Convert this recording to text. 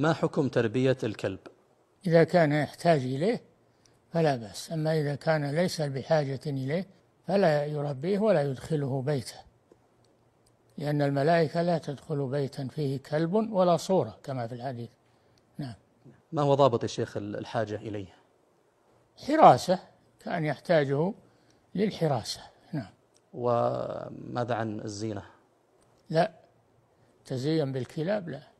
ما حكم تربية الكلب؟ إذا كان يحتاج إليه فلا بأس أما إذا كان ليس بحاجة إليه فلا يربيه ولا يدخله بيته لأن الملائكة لا تدخل بيتا فيه كلب ولا صورة كما في الحديث نعم ما هو ضابط الشيخ الحاجة إليه؟ حراسة كان يحتاجه للحراسة نعم وماذا عن الزينة؟ لا تزين بالكلاب لا